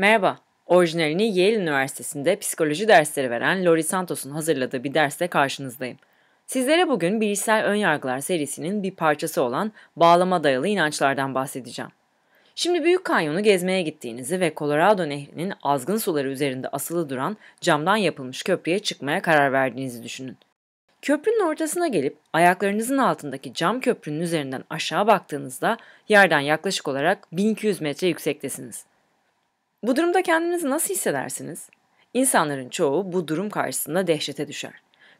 Merhaba, orijinalini Yale Üniversitesi'nde psikoloji dersleri veren Lori Santos'un hazırladığı bir derste karşınızdayım. Sizlere bugün bilişsel önyargılar serisinin bir parçası olan bağlama dayalı inançlardan bahsedeceğim. Şimdi Büyük Kanyon'u gezmeye gittiğinizi ve Colorado Nehri'nin azgın suları üzerinde asılı duran camdan yapılmış köprüye çıkmaya karar verdiğinizi düşünün. Köprünün ortasına gelip ayaklarınızın altındaki cam köprünün üzerinden aşağı baktığınızda yerden yaklaşık olarak 1200 metre yüksektesiniz. Bu durumda kendinizi nasıl hissedersiniz? İnsanların çoğu bu durum karşısında dehşete düşer.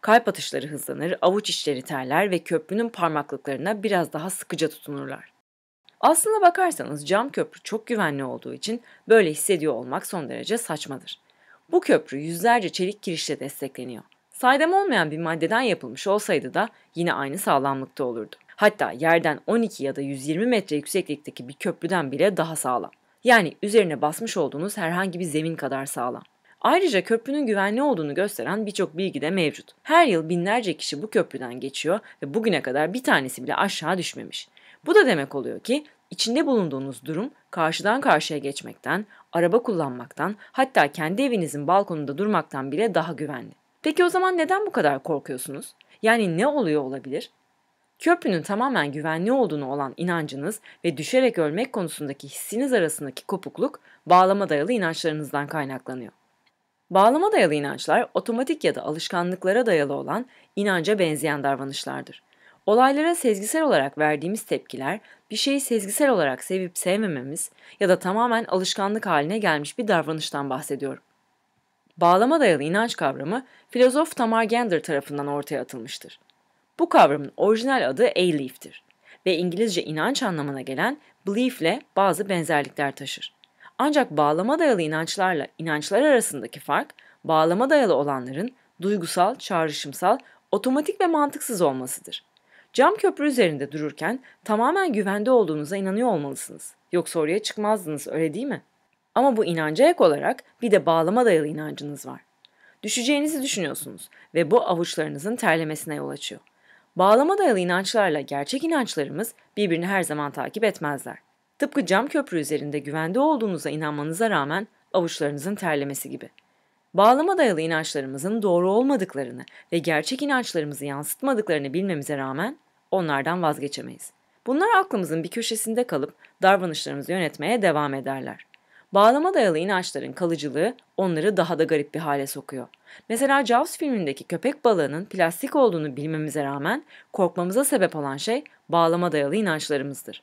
Kalp atışları hızlanır, avuç içleri terler ve köprünün parmaklıklarına biraz daha sıkıca tutunurlar. Aslına bakarsanız cam köprü çok güvenli olduğu için böyle hissediyor olmak son derece saçmadır. Bu köprü yüzlerce çelik kirişle destekleniyor. Saydam olmayan bir maddeden yapılmış olsaydı da yine aynı sağlamlıkta olurdu. Hatta yerden 12 ya da 120 metre yükseklikteki bir köprüden bile daha sağlam. Yani üzerine basmış olduğunuz herhangi bir zemin kadar sağlam. Ayrıca köprünün güvenli olduğunu gösteren birçok bilgi de mevcut. Her yıl binlerce kişi bu köprüden geçiyor ve bugüne kadar bir tanesi bile aşağı düşmemiş. Bu da demek oluyor ki içinde bulunduğunuz durum karşıdan karşıya geçmekten, araba kullanmaktan, hatta kendi evinizin balkonunda durmaktan bile daha güvenli. Peki o zaman neden bu kadar korkuyorsunuz? Yani ne oluyor olabilir? Köprünün tamamen güvenli olduğunu olan inancınız ve düşerek ölmek konusundaki hissiniz arasındaki kopukluk bağlama dayalı inançlarınızdan kaynaklanıyor. Bağlama dayalı inançlar otomatik ya da alışkanlıklara dayalı olan inanca benzeyen davranışlardır. Olaylara sezgisel olarak verdiğimiz tepkiler, bir şeyi sezgisel olarak sevip sevmememiz ya da tamamen alışkanlık haline gelmiş bir davranıştan bahsediyorum. Bağlama dayalı inanç kavramı filozof Tamar Gender tarafından ortaya atılmıştır. Bu kavramın orijinal adı A-Leaf'tir ve İngilizce inanç anlamına gelen belief ile bazı benzerlikler taşır. Ancak bağlama dayalı inançlarla inançlar arasındaki fark, bağlama dayalı olanların duygusal, çağrışımsal, otomatik ve mantıksız olmasıdır. Cam köprü üzerinde dururken tamamen güvende olduğunuza inanıyor olmalısınız. Yoksa oraya çıkmazdınız öyle değil mi? Ama bu inanca ek olarak bir de bağlama dayalı inancınız var. Düşeceğinizi düşünüyorsunuz ve bu avuçlarınızın terlemesine yol açıyor. Bağlama dayalı inançlarla gerçek inançlarımız birbirini her zaman takip etmezler. Tıpkı cam köprü üzerinde güvende olduğunuza inanmanıza rağmen avuçlarınızın terlemesi gibi. Bağlama dayalı inançlarımızın doğru olmadıklarını ve gerçek inançlarımızı yansıtmadıklarını bilmemize rağmen onlardan vazgeçemeyiz. Bunlar aklımızın bir köşesinde kalıp davranışlarımızı yönetmeye devam ederler. Bağlama dayalı inançların kalıcılığı onları daha da garip bir hale sokuyor. Mesela Jaws filmindeki köpek balığının plastik olduğunu bilmemize rağmen korkmamıza sebep olan şey bağlama dayalı inançlarımızdır.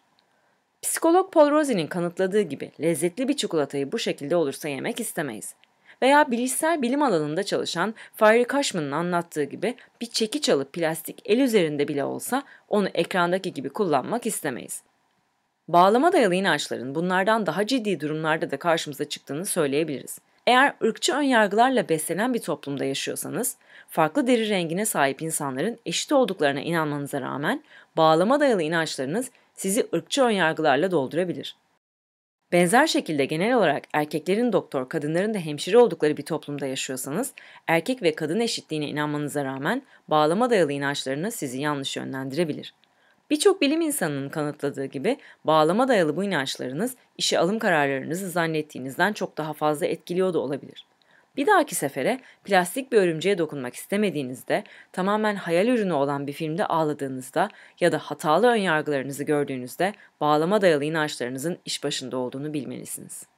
Psikolog Paul Rosin'in kanıtladığı gibi lezzetli bir çikolatayı bu şekilde olursa yemek istemeyiz. Veya bilişsel bilim alanında çalışan Fahri Kaşman'ın anlattığı gibi bir çekiç alıp plastik el üzerinde bile olsa onu ekrandaki gibi kullanmak istemeyiz. Bağlama dayalı inançların bunlardan daha ciddi durumlarda da karşımıza çıktığını söyleyebiliriz. Eğer ırkçı önyargılarla beslenen bir toplumda yaşıyorsanız, farklı deri rengine sahip insanların eşit olduklarına inanmanıza rağmen bağlama dayalı inançlarınız sizi ırkçı önyargılarla doldurabilir. Benzer şekilde genel olarak erkeklerin doktor, kadınların da hemşire oldukları bir toplumda yaşıyorsanız, erkek ve kadın eşitliğine inanmanıza rağmen bağlama dayalı inançlarınız sizi yanlış yönlendirebilir. Birçok bilim insanının kanıtladığı gibi bağlama dayalı bu inançlarınız işe alım kararlarınızı zannettiğinizden çok daha fazla etkiliyor da olabilir. Bir dahaki sefere plastik bir örümceğe dokunmak istemediğinizde, tamamen hayal ürünü olan bir filmde ağladığınızda ya da hatalı önyargılarınızı gördüğünüzde bağlama dayalı inançlarınızın iş başında olduğunu bilmelisiniz.